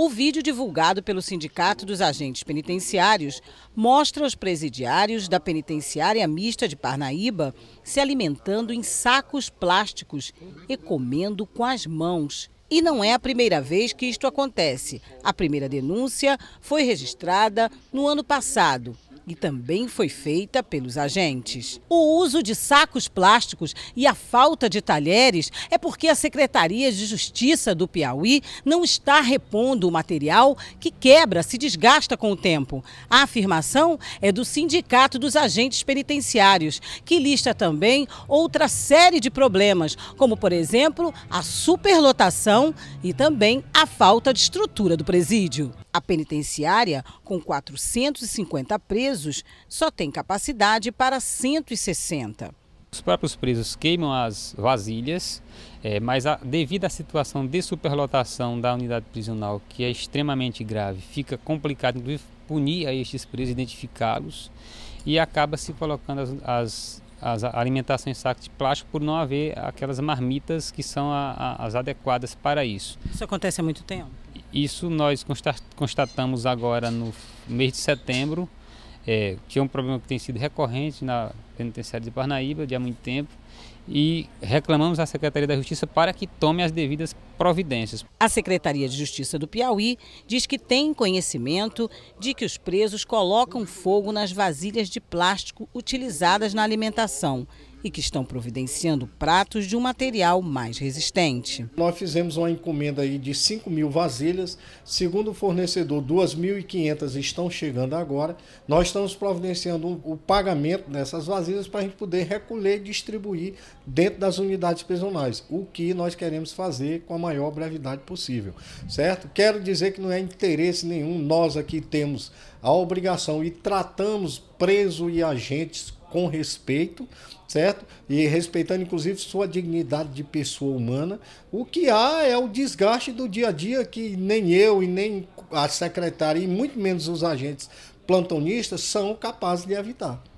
O vídeo divulgado pelo Sindicato dos Agentes Penitenciários mostra os presidiários da Penitenciária Mista de Parnaíba se alimentando em sacos plásticos e comendo com as mãos. E não é a primeira vez que isto acontece. A primeira denúncia foi registrada no ano passado e também foi feita pelos agentes. O uso de sacos plásticos e a falta de talheres é porque a Secretaria de Justiça do Piauí não está repondo o material que quebra, se desgasta com o tempo. A afirmação é do Sindicato dos Agentes Penitenciários, que lista também outra série de problemas, como, por exemplo, a superlotação e também a falta de estrutura do presídio. A penitenciária, com 450 presos, só tem capacidade para 160. Os próprios presos queimam as vasilhas, é, mas a, devido à situação de superlotação da unidade prisional, que é extremamente grave, fica complicado punir a estes presos, identificá-los, e acaba se colocando as, as as alimentações em sacos de plástico por não haver aquelas marmitas que são a, a, as adequadas para isso. Isso acontece há muito tempo? Isso nós constatamos agora no mês de setembro, é, que é um problema que tem sido recorrente na penitenciária de Parnaíba de há muito tempo e reclamamos à Secretaria da Justiça para que tome as devidas providências. A Secretaria de Justiça do Piauí diz que tem conhecimento de que os presos colocam fogo nas vasilhas de plástico utilizadas na alimentação e que estão providenciando pratos de um material mais resistente. Nós fizemos uma encomenda aí de 5 mil vasilhas, segundo o fornecedor, 2.500 estão chegando agora. Nós estamos providenciando o pagamento dessas vasilhas para a gente poder recolher e distribuir dentro das unidades prisionais, o que nós queremos fazer com a maior brevidade possível, certo? Quero dizer que não é interesse nenhum, nós aqui temos a obrigação e tratamos preso e agentes com respeito, certo? E respeitando inclusive sua dignidade de pessoa humana. O que há é o desgaste do dia a dia que nem eu e nem a secretária e muito menos os agentes plantonistas são capazes de evitar.